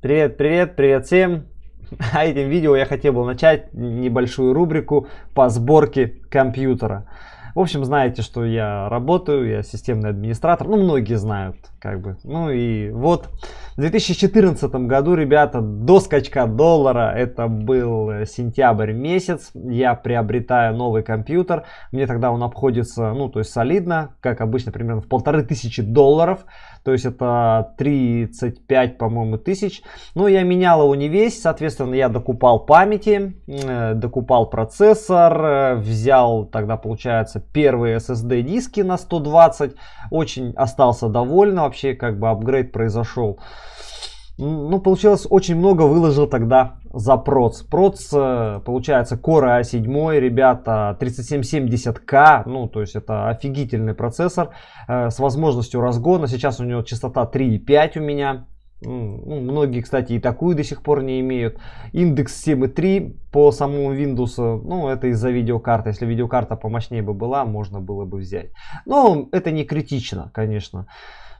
Привет, привет, привет всем! А этим видео я хотел бы начать небольшую рубрику по сборке компьютера. В общем, знаете, что я работаю, я системный администратор, ну многие знают. Как бы. Ну и вот в 2014 году, ребята, до скачка доллара, это был э, сентябрь месяц, я приобретаю новый компьютер, мне тогда он обходится, ну то есть солидно, как обычно, примерно в полторы тысячи долларов, то есть это 35, по-моему, тысяч. но ну, я менял его не весь, соответственно, я докупал памяти, э, докупал процессор, э, взял тогда, получается, первые SSD диски на 120, очень остался довольным вообще как бы апгрейд произошел. Ну, получилось, очень много выложил тогда за проц. Проц, э, получается, Core A7, а ребята, 3770 k ну, то есть это офигительный процессор э, с возможностью разгона. Сейчас у него частота 3,5 у меня. Ну, многие, кстати, и такую до сих пор не имеют. Индекс 7.3 по самому Windows, ну, это из-за видеокарты. Если видеокарта помощнее бы была, можно было бы взять. Но это не критично, конечно.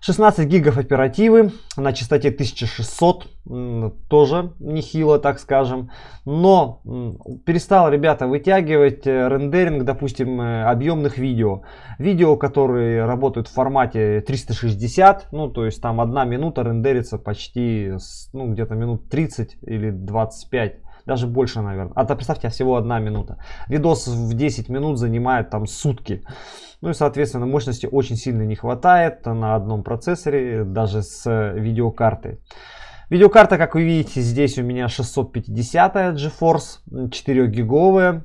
16 гигов оперативы на частоте 1600, тоже нехило, так скажем. Но перестал, ребята, вытягивать э, рендеринг, допустим, э, объемных видео. Видео, которые работают в формате 360, ну, то есть там одна минута рендерится почти, ну, где-то минут 30 или 25 даже больше, наверное. А то представьте, а всего одна минута. Видос в 10 минут занимает там сутки. Ну и, соответственно, мощности очень сильно не хватает на одном процессоре, даже с э, видеокартой. Видеокарта, как вы видите, здесь у меня 650 GeForce, 4 гиговая.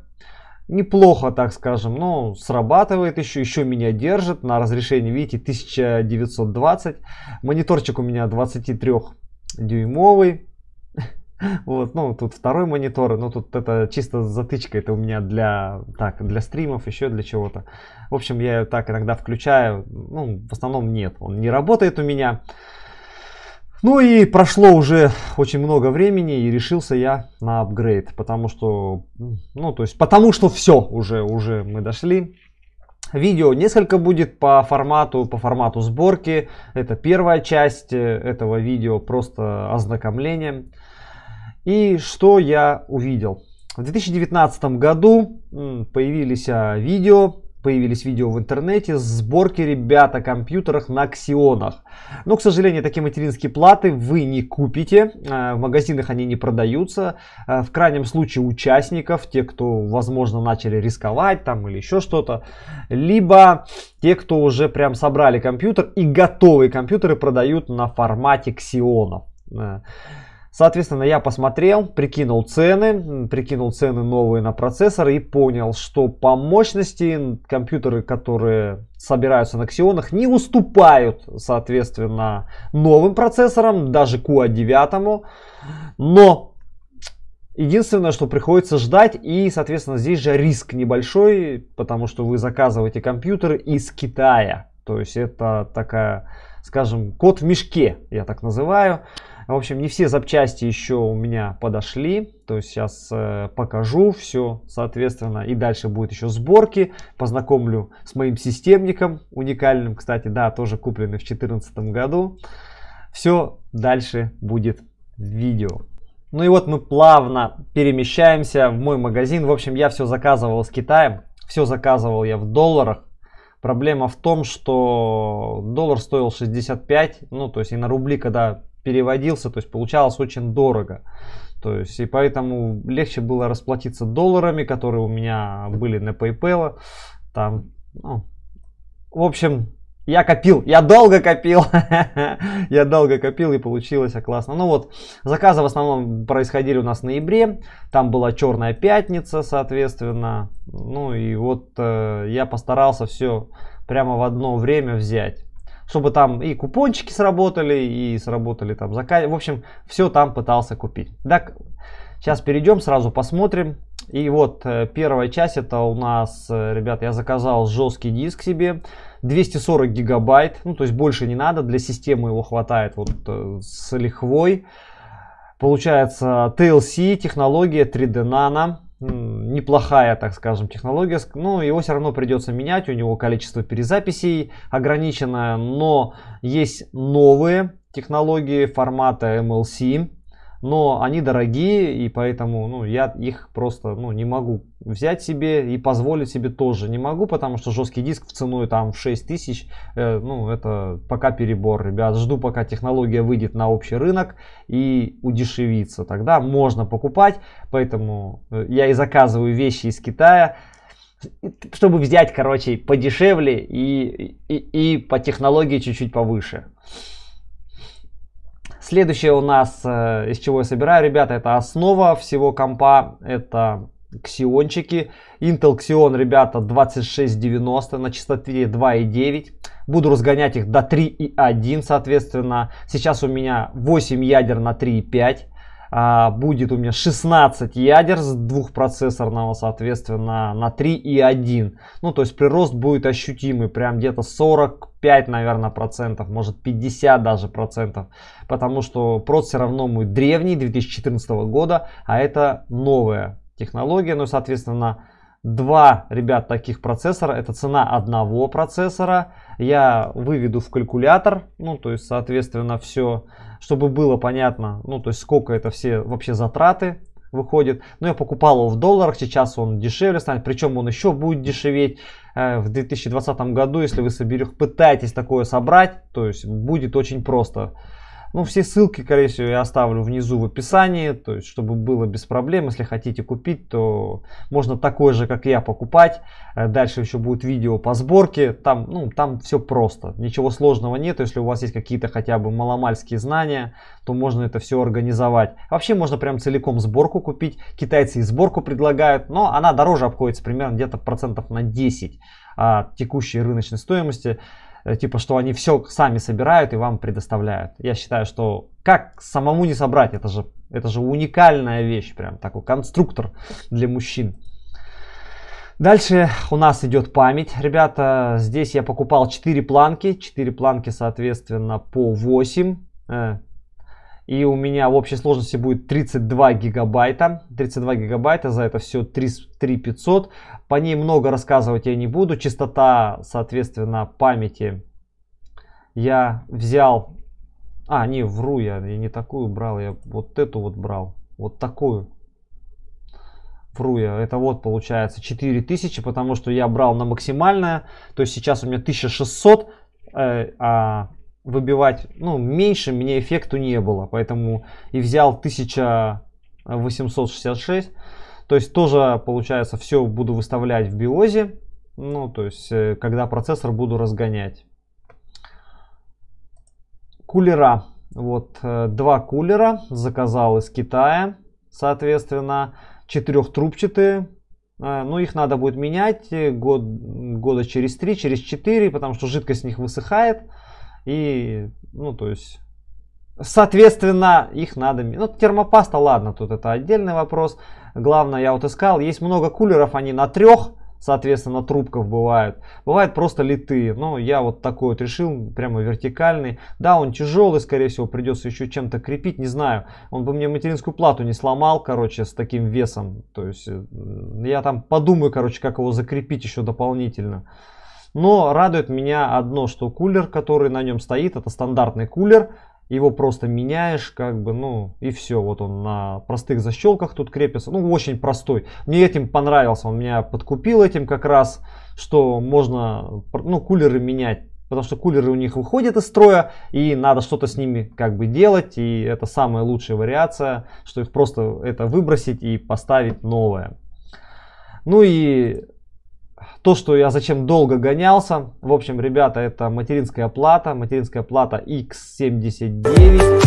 Неплохо, так скажем, но срабатывает еще, еще меня держит на разрешении, видите, 1920. Мониторчик у меня 23 дюймовый. Вот, ну, тут второй монитор, но ну, тут это чисто затычка, это у меня для, так, для стримов, еще для чего-то. В общем, я ее так иногда включаю, ну, в основном нет, он не работает у меня. Ну и прошло уже очень много времени и решился я на апгрейд, потому что, ну, то есть, потому что все уже, уже мы дошли. Видео несколько будет по формату, по формату сборки. Это первая часть э, этого видео, просто ознакомление. И что я увидел? В 2019 году появились а, видео, появились видео в интернете сборки ребят о компьютерах на Ксионах. Но, к сожалению, такие материнские платы вы не купите, а, в магазинах они не продаются. А, в крайнем случае участников, те, кто, возможно, начали рисковать там или еще что-то, либо те, кто уже прям собрали компьютер и готовые компьютеры продают на формате ксионов. Соответственно, я посмотрел, прикинул цены, прикинул цены новые на процессоры и понял, что по мощности компьютеры, которые собираются на Xeon, не уступают, соответственно, новым процессорам, даже QA 9. Но Единственное, что приходится ждать, и, соответственно, здесь же риск небольшой, потому что вы заказываете компьютеры из Китая. То есть это такая, скажем, кот в мешке, я так называю. В общем, не все запчасти еще у меня подошли. То есть сейчас э, покажу все, соответственно. И дальше будет еще сборки. Познакомлю с моим системником уникальным. Кстати, да, тоже купленный в 2014 году. Все дальше будет видео. Ну и вот мы плавно перемещаемся в мой магазин. В общем, я все заказывал с Китаем. Все заказывал я в долларах. Проблема в том, что доллар стоил 65, ну то есть и на рубли, когда переводился, то есть получалось очень дорого. То есть, и поэтому легче было расплатиться долларами, которые у меня были на PayPal. Там, ну, в общем, я копил, я долго копил, я долго копил и получилось классно. Ну вот, заказы в основном происходили у нас в ноябре, там была черная пятница, соответственно. Ну и вот э, я постарался все прямо в одно время взять чтобы там и купончики сработали, и сработали там заказ. В общем, все там пытался купить. Так, сейчас перейдем, сразу посмотрим. И вот э, первая часть это у нас, э, ребят, я заказал жесткий диск себе. 240 гигабайт, ну то есть больше не надо, для системы его хватает вот э, с лихвой. Получается TLC, технология 3D Nano неплохая, так скажем, технология, но ну, его все равно придется менять, у него количество перезаписей ограничено, но есть новые технологии формата MLC, но они дорогие, и поэтому ну, я их просто ну, не могу взять себе и позволить себе тоже не могу, потому что жесткий диск в цену там в 6 тысяч, э, ну это пока перебор, ребят, жду пока технология выйдет на общий рынок и удешевится, тогда можно покупать, поэтому э, я и заказываю вещи из Китая, чтобы взять, короче, подешевле и, и, и по технологии чуть-чуть повыше. Следующее у нас, э, из чего я собираю, ребята, это основа всего компа. Это ксиончики. Intel Xeon, ребята, 2690 на частоте 2.9. Буду разгонять их до 3.1, соответственно. Сейчас у меня 8 ядер на 3.5. А, будет у меня 16 ядер с двухпроцессорного, соответственно, на 3 и 1. Ну, то есть прирост будет ощутимый, прям где-то 45, наверное, процентов, может 50 даже процентов, потому что прод все равно мой древний, 2014 года, а это новая технология, ну, соответственно, два, ребят, таких процессора. Это цена одного процессора. Я выведу в калькулятор, ну, то есть, соответственно, все, чтобы было понятно, ну, то есть, сколько это все вообще затраты выходит. Но я покупал его в долларах, сейчас он дешевле станет, причем он еще будет дешеветь э, в 2020 году, если вы соберете, пытаетесь такое собрать, то есть будет очень просто. Ну, все ссылки, скорее всего, я оставлю внизу в описании, то есть, чтобы было без проблем. Если хотите купить, то можно такой же, как я, покупать. Э, дальше еще будет видео по сборке. Там, ну, там все просто. Ничего сложного нет. Если у вас есть какие-то хотя бы маломальские знания, то можно это все организовать. Вообще можно прям целиком сборку купить. Китайцы и сборку предлагают, но она дороже обходится примерно где-то процентов на 10 от а, текущей рыночной стоимости. Э, типа, что они все сами собирают и вам предоставляют. Я считаю, что как самому не собрать, это же, это же уникальная вещь, прям такой конструктор для мужчин. Дальше у нас идет память. Ребята, здесь я покупал 4 планки. 4 планки, соответственно, по 8. И у меня в общей сложности будет 32 гигабайта. 32 гигабайта, за это все 3, 3 500. По ней много рассказывать я не буду. Частота, соответственно, памяти я взял... А, не, вру я, я не такую брал, я вот эту вот брал. Вот такую. Вру я, это вот получается 4000, потому что я брал на максимальное. То есть сейчас у меня 1600, э, а выбивать, ну, меньше мне эффекту не было, поэтому и взял 1866. То есть тоже, получается, все буду выставлять в биозе, ну, то есть, э, когда процессор буду разгонять. Кулера. Вот, э, два кулера заказал из Китая, соответственно, четырехтрубчатые, э, но ну, их надо будет менять год, года через 3, через 4, потому что жидкость с них высыхает. И, ну, то есть, соответственно, их надо... Ну, термопаста, ладно, тут это отдельный вопрос. Главное, я вот искал, есть много кулеров, они на трех, соответственно, трубков бывают. Бывают просто литые. Но ну, я вот такой вот решил, прямо вертикальный. Да, он тяжелый, скорее всего, придется еще чем-то крепить, не знаю. Он бы мне материнскую плату не сломал, короче, с таким весом. То есть я там подумаю, короче, как его закрепить еще дополнительно. Но радует меня одно, что кулер, который на нем стоит, это стандартный кулер. Его просто меняешь, как бы, ну, и все. Вот он на простых защелках тут крепится. Ну, очень простой. Мне этим понравился. Он меня подкупил этим как раз, что можно, ну, кулеры менять потому что кулеры у них выходят из строя, и надо что-то с ними как бы делать, и это самая лучшая вариация, что их просто это выбросить и поставить новое. Ну и то, что я зачем долго гонялся. В общем, ребята, это материнская плата. Материнская плата X79.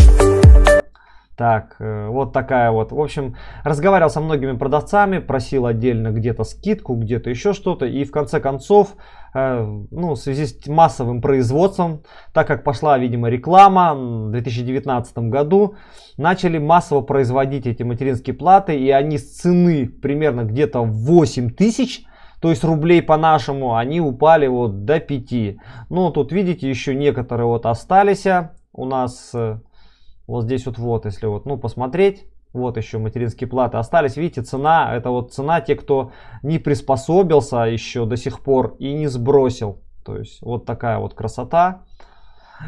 Так, э, вот такая вот. В общем, разговаривал со многими продавцами, просил отдельно где-то скидку, где-то еще что-то. И в конце концов, э, ну, в связи с массовым производством, так как пошла, видимо, реклама в 2019 году, начали массово производить эти материнские платы. И они с цены примерно где-то 8 тысяч то есть рублей по-нашему, они упали вот до 5. Ну, тут видите, еще некоторые вот остались а, у нас э, вот здесь вот, вот если вот, ну, посмотреть. Вот еще материнские платы остались. Видите, цена, это вот цена те, кто не приспособился еще до сих пор и не сбросил. То есть вот такая вот красота.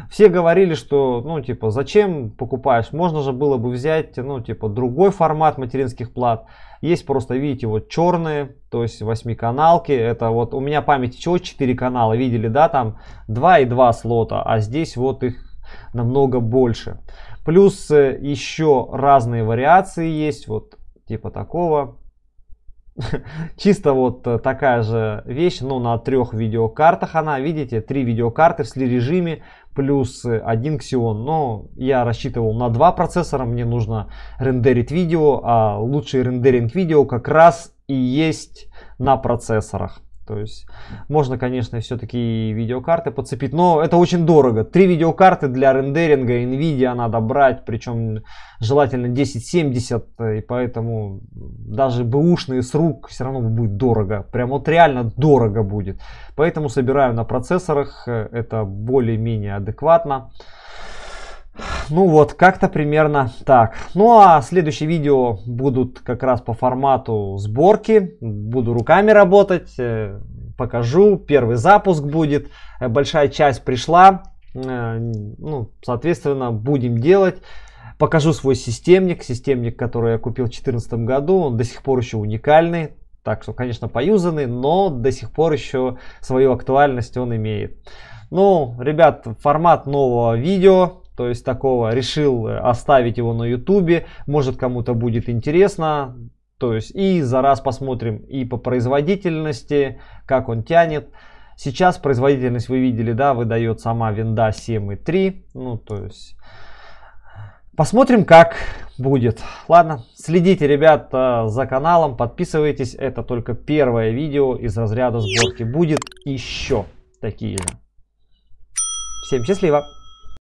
Все говорили, что, ну, типа, зачем покупаешь? Можно же было бы взять, ну, типа, другой формат материнских плат. Есть просто, видите, вот черные, то есть восьмиканалки. Это вот у меня память еще 4 канала, видели, да, там 2 и 2 слота, а здесь вот их намного больше. Плюс э, еще разные вариации есть, вот типа такого. Чисто вот э, такая же вещь, но на трех видеокартах она, видите, три видеокарты в сли режиме плюс один Xeon. Но я рассчитывал на два процессора, мне нужно рендерить видео, а лучший рендеринг видео как раз и есть на процессорах. То есть можно, конечно, все-таки видеокарты подцепить, но это очень дорого. Три видеокарты для рендеринга NVIDIA надо брать, причем желательно 1070, и поэтому даже бэушные с рук все равно будет дорого. Прям вот реально дорого будет. Поэтому собираю на процессорах, э, это более-менее адекватно ну вот, как-то примерно так. Ну а следующие видео будут как раз по формату сборки. Буду руками работать, э, покажу. Первый запуск будет. Э, большая часть пришла. Э, ну, соответственно, будем делать. Покажу свой системник. Системник, который я купил в 2014 году. Он до сих пор еще уникальный. Так что, конечно, поюзанный, но до сих пор еще свою актуальность он имеет. Ну, ребят, формат нового видео то есть такого решил э, оставить его на ютубе, может кому-то будет интересно, то есть и за раз посмотрим и по производительности, как он тянет. Сейчас производительность вы видели, да, выдает сама винда и 7.3, ну то есть... Посмотрим, как будет. Ладно, следите, ребята, за каналом, подписывайтесь. Это только первое видео из разряда сборки. Будет еще такие же. Всем счастливо!